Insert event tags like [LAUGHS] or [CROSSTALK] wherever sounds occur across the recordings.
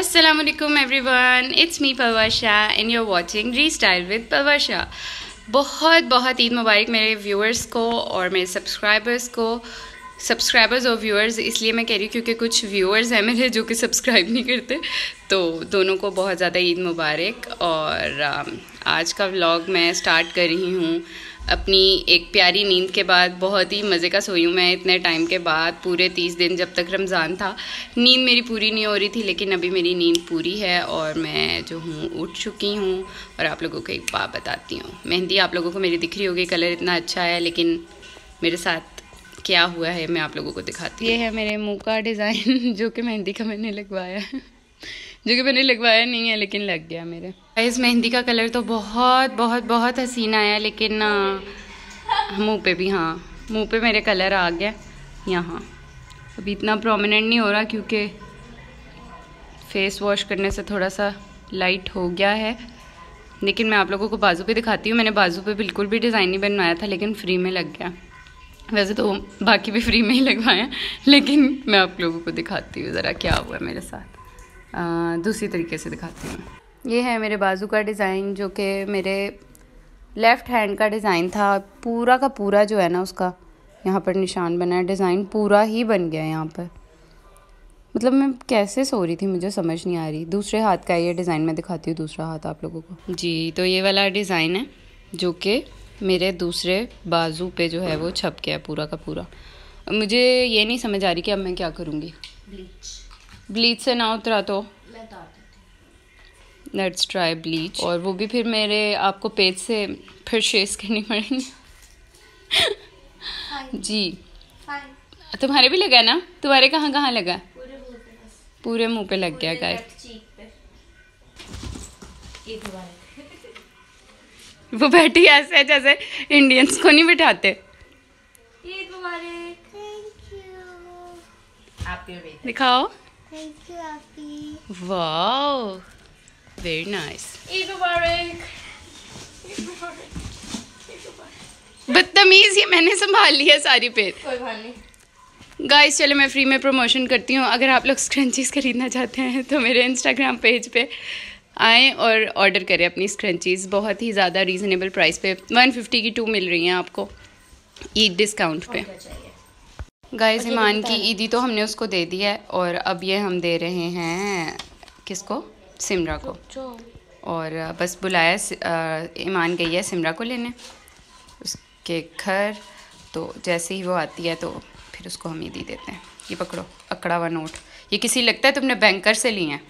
Assalamu alaikum everyone. It's me Pavasha, and you're watching Restyle with Pavasha. बहुत बहुत ईद मुबारक मेरे viewers को और मेरे सब्सक्राइबर्स को सब्सक्राइबर्स और व्यूअर्स इसलिए मैं कह रही हूँ क्योंकि कुछ व्यूअर्स हैं मेरे जो कि सब्सक्राइब नहीं करते तो दोनों को बहुत ज़्यादा ईद मुबारक और um, आज का व्लॉग मैं स्टार्ट कर रही हूँ अपनी एक प्यारी नींद के बाद बहुत ही मज़े का सोई हूँ मैं इतने टाइम के बाद पूरे तीस दिन जब तक रमज़ान था नींद मेरी पूरी नहीं हो रही थी लेकिन अभी मेरी नींद पूरी है और मैं जो हूँ उठ चुकी हूँ और आप लोगों को एक बात बताती हूँ मेहंदी आप लोगों को मेरी दिख रही होगी कलर इतना अच्छा है लेकिन मेरे साथ क्या हुआ है मैं आप लोगों को दिखाती ये है मेरे मुंह का डिज़ाइन [LAUGHS] जो कि मेहंदी का मैंने लगवाया है जो कि मैंने लगवाया नहीं है लेकिन लग गया मेरे इस मेहंदी का कलर तो बहुत बहुत बहुत हसीन आया लेकिन मुंह पे भी हाँ मुंह पे मेरे कलर आ गया यहाँ अभी इतना प्रोमिनेंट नहीं हो रहा क्योंकि फेस वॉश करने से थोड़ा सा लाइट हो गया है लेकिन मैं आप लोगों को बाजू पे दिखाती हूँ मैंने बाजू पे बिल्कुल भी डिज़ाइन नहीं बनवाया था लेकिन फ्री में लग गया वैसे तो बाकी भी फ्री में ही लगवाए लेकिन मैं आप लोगों को दिखाती हूँ ज़रा क्या हुआ मेरे साथ दूसरी तरीके से दिखाती हूँ ये है मेरे बाजू का डिज़ाइन जो कि मेरे लेफ़्ट हैंड का डिज़ाइन था पूरा का पूरा जो है ना उसका यहाँ पर निशान बना है डिज़ाइन पूरा ही बन गया है यहाँ पर मतलब मैं कैसे सो रही थी मुझे समझ नहीं आ रही दूसरे हाथ का ये डिज़ाइन मैं दिखाती हूँ दूसरा हाथ आप लोगों को जी तो ये वाला डिज़ाइन है जो कि मेरे दूसरे बाजू पे जो है वो छप गया पूरा का पूरा मुझे ये नहीं समझ आ रही कि अब मैं क्या करूँगी ब्लीच से ना उतरा तो लेट्स ट्राई ब्लीच और वो भी फिर मेरे आपको पेज से फिर शेस करनी पड़ेगी [LAUGHS] जी तुम्हारे भी लगा ना तुम्हारे कहाँ कहाँ लगा पूरे मुंह पे लग गया गाय वो बैठी ऐसे जैसे इंडियंस को नहीं बिठाते दिखाओ वाओ वेरी नाइस बदतमीज ये मैंने संभाल लिया सारी पेड़ गाइस चलो मैं फ्री में प्रमोशन करती हूँ अगर आप लोग स्क्रंचीज खरीदना चाहते हैं तो मेरे इंस्टाग्राम पेज पे आएँ और ऑर्डर करें अपनी स्क्रंचीज़ बहुत ही ज़्यादा रीज़नेबल प्राइस पे 150 की टू मिल रही हैं आपको ईद डिस्काउंट पे गाइस ईमान की ईदी तो हमने उसको दे दी है और अब ये हम दे रहे हैं किसको सिमरा को और बस बुलाया ईमान गई है सिमरा को लेने उसके घर तो जैसे ही वो आती है तो फिर उसको हम ईदी देते हैं ये पकड़ो अकड़ा हुआ नोट ये किसी लगता है तुमने बैंकर से लिए हैं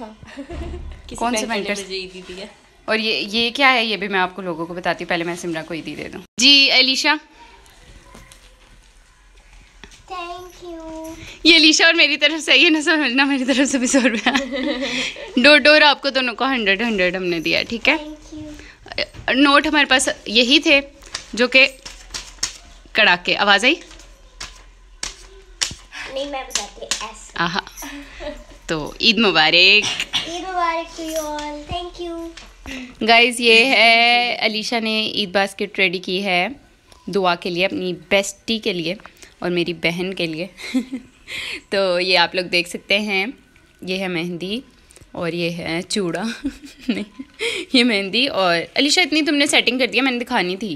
हाँ। [LAUGHS] कौन से मेंटर्स e और ये ये क्या है ये भी मैं आपको लोगों को बताती हूँ पहले मैं सिमरा को ईदी e दे दूँ जी अलीशा ये अलीशा और मेरी तरफ से ये ना समझना मेरी तरफ से भी सौ रुपया [LAUGHS] डोर डोर आपको दोनों को हंड्रेड हंड्रेड हमने दिया ठीक है नोट हमारे पास यही थे जो कि कड़ाके आवाज़ आई तो ईद मुबारक ईद मुबारक to you all thank you guys ये है अलीशा ने ईद बास्केट रेडी की है दुआ के लिए अपनी बेस्टी के लिए और मेरी बहन के लिए [LAUGHS] तो ये आप लोग देख सकते हैं ये है मेहंदी और ये है चूड़ा [LAUGHS] नहीं ये मेहंदी और अलीशा इतनी तुमने सेटिंग कर दिया मैंने दिखानी थी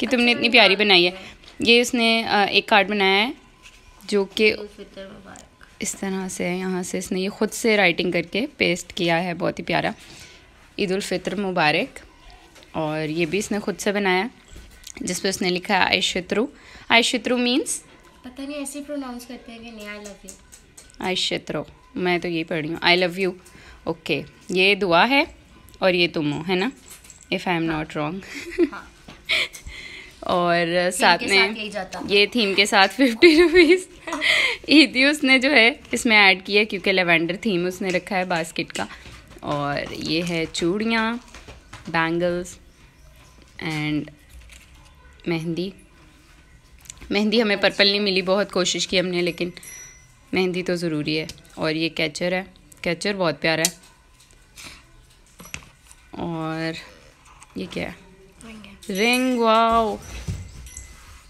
कि तुमने अच्छा, इतनी प्यारी हाँ। बनाई है ये उसने एक कार्ड बनाया है जो कि इस तरह से यहाँ से इसने ये ख़ुद से राइटिंग करके पेस्ट किया है बहुत ही प्यारा ईद फ़ितर मुबारक और ये भी इसने ख़ुद से बनाया जिस पर उसने लिखा है आयशत्रु आयशत्रु मीन्स पता नहीं ऐसे प्रोनाउंस करते हैं कि नहीं आई लव यू आयशत्रु मैं तो यही पढ़ रही हूँ आई लव यू ओके ये दुआ है और ये तुम हो है ना if I am not wrong और साथ में साथ ये थीम के साथ फिफ्टी रुपीज़ ईदी [LAUGHS] उसने जो है इसमें ऐड किया है क्योंकि लेवेंडर थीम उसने रखा है बास्केट का और ये है चूड़ियाँ बैंगल्स एंड मेहंदी मेहंदी हमें पर्पल नहीं मिली बहुत कोशिश की हमने लेकिन मेहंदी तो ज़रूरी है और ये कैचर है कैचर बहुत प्यारा है और ये क्या है रिंग वाओ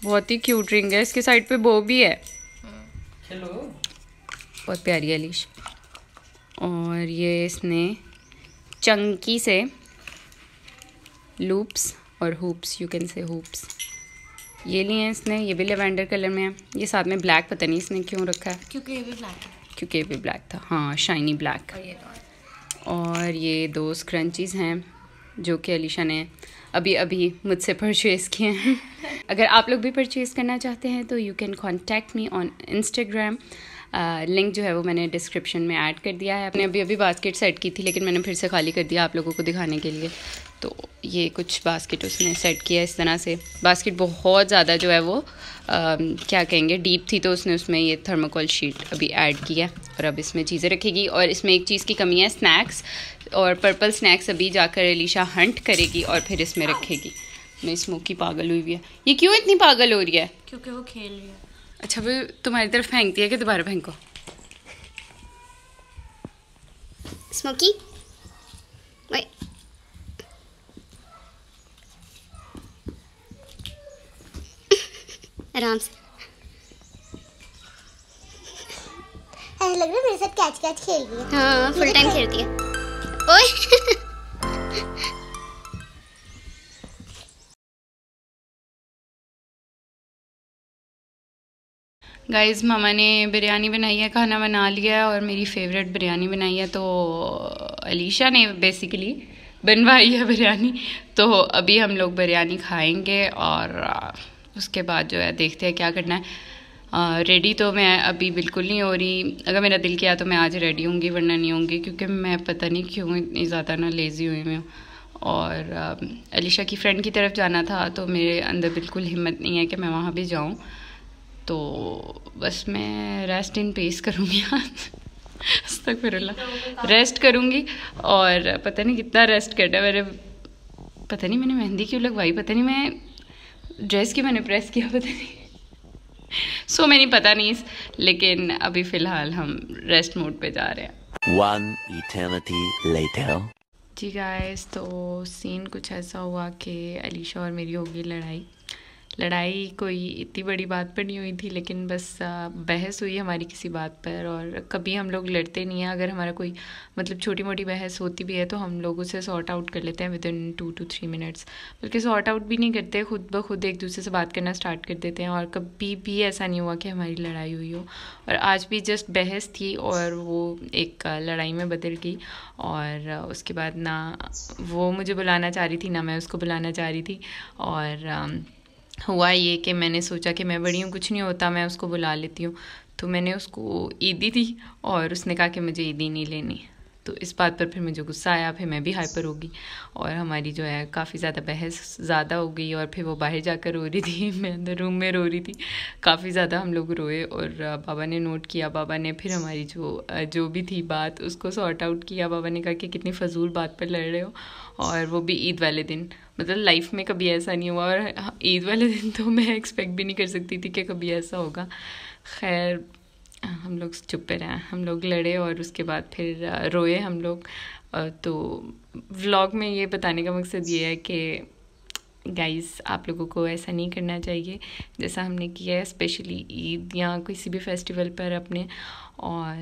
बहुत ही क्यूट रिंग है इसके साइड पे बो भी है हेलो बहुत प्यारी अलीश और ये इसने चंकी से लूप्स और hoops you can say hoops ये लिए हैं इसने ये भी लेवेंडर कलर में है ये साथ में ब्लैक पता नहीं इसने क्यों रखा है क्योंकि ये भी ब्लैक है क्योंकि ये भी ब्लैक था हाँ शाइनी ब्लैक और ये दो स्क्रंचीज़ हैं जो कि अलीशा ने अभी अभी मुझसे परचेज़ किए हैं [LAUGHS] अगर आप लोग भी परचेज़ करना चाहते हैं तो you can contact me on Instagram link जो है वो मैंने डिस्क्रिप्शन में ऐड कर दिया है अपने अभी अभी बास्केट सेट की थी लेकिन मैंने फिर से खाली कर दिया आप लोगों को दिखाने के लिए तो ये कुछ बास्केट उसने सेट किया इस तरह से बास्केट बहुत ज़्यादा जो है वो आ, क्या कहेंगे डीप थी तो उसने उसमें ये थर्मोकोल शीट अभी ऐड किया और अब इसमें चीज़ें रखेगी और इसमें एक चीज़ की कमी है स्नैक्स और पर्पल स्नैक्स अभी जाकर एलिशा हंट करेगी और फिर इसमें रखेगी मैं स्मोकी पागल हुई हुई है ये क्यों इतनी पागल हो रही है क्योंकि वो खेल रही है अच्छा वो तुम्हारी तरफ फेंकती है कि दोबारा फेंको स्मोकी आराम से लग रहा है मेरे साथ कैच कैच खेल रही है हाँ फुल टाइम खेलती है ओए गाइज़ मामा ने बिरयानी बनाई है खाना बना लिया है और मेरी फेवरेट बिरयानी बनाई है तो अलीशा ने बेसिकली बनवाई है बिरयानी तो अभी हम लोग बिरयानी खाएंगे और उसके बाद जो है देखते हैं क्या करना है रेडी तो मैं अभी बिल्कुल नहीं हो रही अगर मेरा दिल किया तो मैं आज रेडी होंगी वरना नहीं होंगी क्योंकि मैं पता नहीं क्यों इतनी ज़्यादा ना लेज़ी हुई मैं हूँ और अलीशा की फ्रेंड की तरफ जाना था तो मेरे अंदर बिल्कुल हिम्मत नहीं है कि मैं वहाँ भी जाऊँ तो बस मैं रेस्ट इन पेस करूँगी आज तक फिर रेस्ट करूँगी और पता नहीं कितना रेस्ट करना मेरे पता नहीं मैंने मेहंदी क्यों लगवाई पता नहीं मैं ड्रेस की मैंने प्रेस किया पता नहीं सो so, मैंने पता नहीं लेकिन अभी फ़िलहाल हम रेस्ट मोड पे जा रहे हैं One eternity later. जी गाइस तो सीन कुछ ऐसा हुआ कि अलीशा और मेरी होगी लड़ाई लड़ाई कोई इतनी बड़ी बात पर नहीं हुई थी लेकिन बस बहस हुई हमारी किसी बात पर और कभी हम लोग लड़ते नहीं हैं अगर हमारा कोई मतलब छोटी मोटी बहस होती भी है तो हम लोग उसे सॉर्ट आउट कर लेते हैं within two two three minutes बल्कि सॉर्ट आउट भी नहीं करते खुद ब खुद एक दूसरे से बात करना स्टार्ट कर देते हैं और कभी भी ऐसा नहीं हुआ कि हमारी लड़ाई हुई हो और आज भी जस्ट बहस थी और वो एक लड़ाई में बदल गई और उसके बाद ना वो मुझे बुलाना चाह रही थी ना मैं उसको बुलाना चाह रही थी और हुआ ये कि मैंने सोचा कि मैं बड़ी हूँ कुछ नहीं होता मैं उसको बुला लेती हूँ तो मैंने उसको ईदी दी और उसने कहा कि मुझे ईदी नहीं लेनी तो इस बात पर फिर मुझे गुस्सा आया फिर मैं भी हाइपर हो गई और हमारी जो है काफ़ी ज़्यादा बहस ज़्यादा हो गई और फिर वो बाहर जाकर रो रही थी [LAUGHS] मैं अंदर रूम में रो रही थी काफ़ी ज़्यादा हम लोग रोए और बाबा ने नोट किया बाबा ने फिर हमारी जो जो भी थी बात उसको सॉर्ट आउट किया बाबा ने कहा कि कितनी फजूल बात पर लड़ रहे हो और वो भी ईद वाले दिन मतलब लाइफ में कभी ऐसा नहीं हुआ और ईद वाले दिन तो मैं एक्सपेक्ट भी नहीं कर सकती थी कि कभी ऐसा होगा खैर हम लोग चुप पे रहे हम लोग लड़े और उसके बाद फिर रोए हम लोग तो व्लॉग में ये बताने का मकसद ये है कि गाइस आप लोगों को ऐसा नहीं करना चाहिए जैसा हमने किया है स्पेशली ईद या किसी भी फेस्टिवल पर अपने और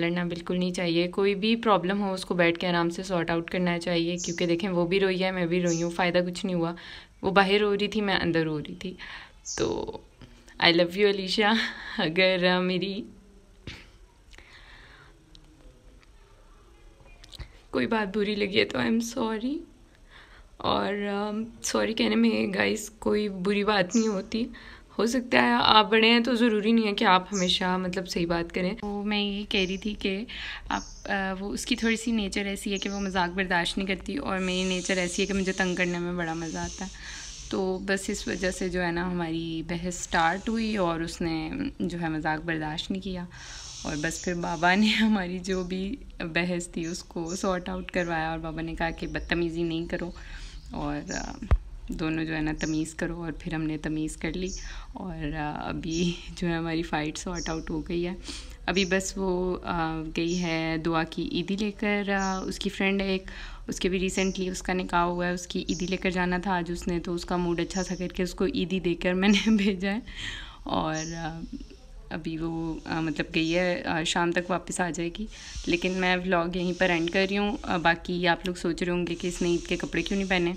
लड़ना बिल्कुल नहीं चाहिए कोई भी प्रॉब्लम हो उसको बैठ के आराम से सॉर्ट आउट करना चाहिए क्योंकि देखें वो भी रोई है मैं भी रोई हूँ फ़ायदा कुछ नहीं हुआ वो बाहर रो रही थी मैं अंदर रो रही थी तो आई लव यू अलीशा अगर मेरी कोई बात बुरी लगी है तो आई एम सॉरी और सॉरी uh, कहने में गाइस कोई बुरी बात नहीं होती हो सकता है आप बड़े हैं तो ज़रूरी नहीं है कि आप हमेशा मतलब सही बात करें तो मैं ये कह रही थी कि आप आ, uh, वो उसकी थोड़ी सी नेचर ऐसी है कि वो मजाक बर्दाश्त नहीं करती और मेरी नेचर ऐसी है कि मुझे तंग करने में बड़ा मज़ा आता है तो बस इस वजह से जो है ना हमारी बहस स्टार्ट हुई और उसने जो है मजाक बर्दाश्त नहीं किया और बस फिर बाबा ने [LAUGHS] हमारी जो भी बहस थी उसको सॉर्ट आउट करवाया और बाबा ने कहा कि बदतमीज़ी नहीं करो और दोनों जो है ना तमीज़ करो और फिर हमने तमीज़ कर ली और अभी जो है हमारी फ़ाइट सॉर्ट आउट हो गई है अभी बस वो गई है दुआ की ईदी लेकर उसकी फ्रेंड है एक उसके भी रिसेंटली उसका निकाह हुआ है उसकी ईदी लेकर जाना था आज उसने तो उसका मूड अच्छा सा करके उसको ईदी देकर मैंने [LAUGHS] भेजा है और अभी वो आ, मतलब गई है आ, शाम तक वापस आ जाएगी लेकिन मैं व्लॉग यहीं पर एंड कर रही हूँ बाकी आप लोग सोच रहे होंगे कि इसने ईद के कपड़े क्यों नहीं पहने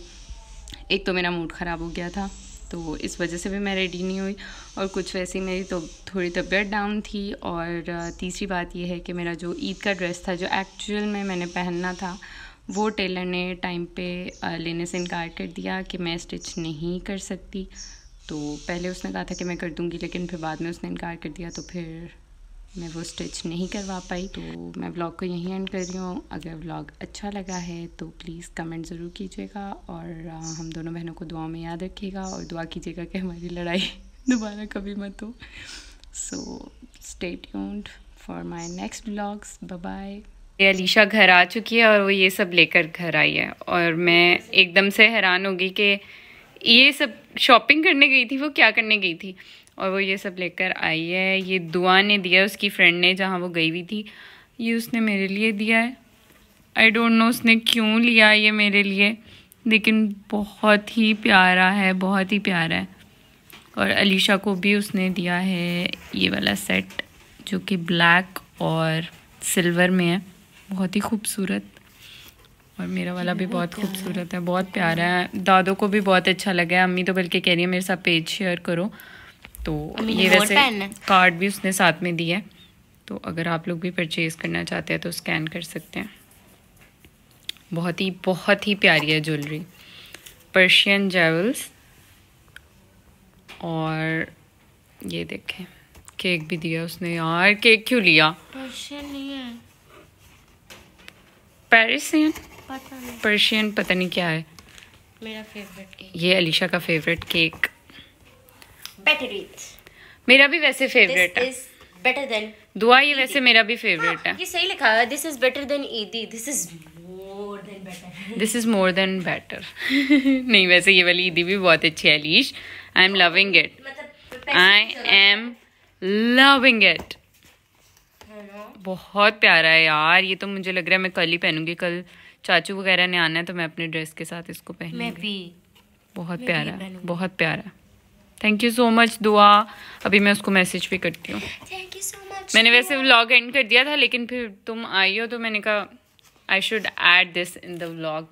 एक तो मेरा मूड ख़राब हो गया था तो इस वजह से भी मैं रेडी नहीं हुई और कुछ वैसे मेरी तो थोड़ी तबीयत डाउन थी और तीसरी बात यह है कि मेरा जो ईद का ड्रेस था जो एक्चुअल में मैंने पहनना था वो टेलर ने टाइम पे लेने से इनकार कर दिया कि मैं स्टिच नहीं कर सकती तो पहले उसने कहा था कि मैं कर दूँगी लेकिन फिर बाद में उसने इनकार कर दिया तो फिर मैं वो स्टिच नहीं करवा पाई तो मैं ब्लॉग को यहीं एंड कर रही हूँ अगर ब्लॉग अच्छा लगा है तो प्लीज़ कमेंट ज़रूर कीजिएगा और हम दोनों बहनों को दुआ में याद रखिएगा और दुआ कीजिएगा कि हमारी लड़ाई [LAUGHS] दोबारा कभी मत हो so stay tuned for my next blogs bye ये अलीशा घर आ चुकी है और वो ये सब लेकर घर आई है और मैं एकदम से हैरान होगी कि ये सब शॉपिंग करने गई थी वो क्या करने गई थी और वो ये सब लेकर आई है ये दुआ ने दिया उसकी फ्रेंड ने जहाँ वो गई हुई थी ये उसने मेरे लिए दिया है आई डोंट नो उसने क्यों लिया ये मेरे लिए लेकिन बहुत ही प्यारा है बहुत ही प्यारा है और अलीशा को भी उसने दिया है ये वाला सेट जो कि ब्लैक और सिल्वर में है बहुत ही खूबसूरत और मेरा वाला भी बहुत खूबसूरत है बहुत प्यारा है दादों को भी बहुत अच्छा लगा है अम्मी तो बल्कि कह रही है मेरे साथ पेज शेयर करो तो ये वैसे कार्ड भी उसने साथ में दिया है तो अगर आप लोग भी परचेज़ करना चाहते हैं तो स्कैन कर सकते हैं बहुत ही बहुत ही प्यारी है ज्वेलरी पर्शियन जेवल्स और ये देखें केक भी दिया उसने यार केक क्यों लिया पर्शियन नहीं है पता नहीं पर्शियन पता नहीं क्या है मेरा फेवरेट केक ये अलीशा का फेवरेट केक बेटर मेरा भी वैसे फेवरेट है बेटर देन दुआ ये वैसे मेरा भी फेवरेट हाँ, है ये सही लिखा है दिस इज बेटर देन ईदी this is more than better this is more than better नहीं वैसे ये वाली ईदी भी बहुत अच्छी है लीश I am loving it I am loving it बहुत प्यारा है यार ये तो मुझे लग रहा है मैं कल ही पहनूंगी कल चाचू वगैरह ने आना है तो मैं अपने ड्रेस के साथ इसको पहनूंगी मैं बहुत प्यारा बहुत प्यारा थैंक यू सो मच दुआ अभी मैं उसको मैसेज भी करती हूँ मैंने वैसे व्लॉग एंड कर दिया था लेकिन फिर तुम आई हो तो मैंने कहा I should add this in the vlog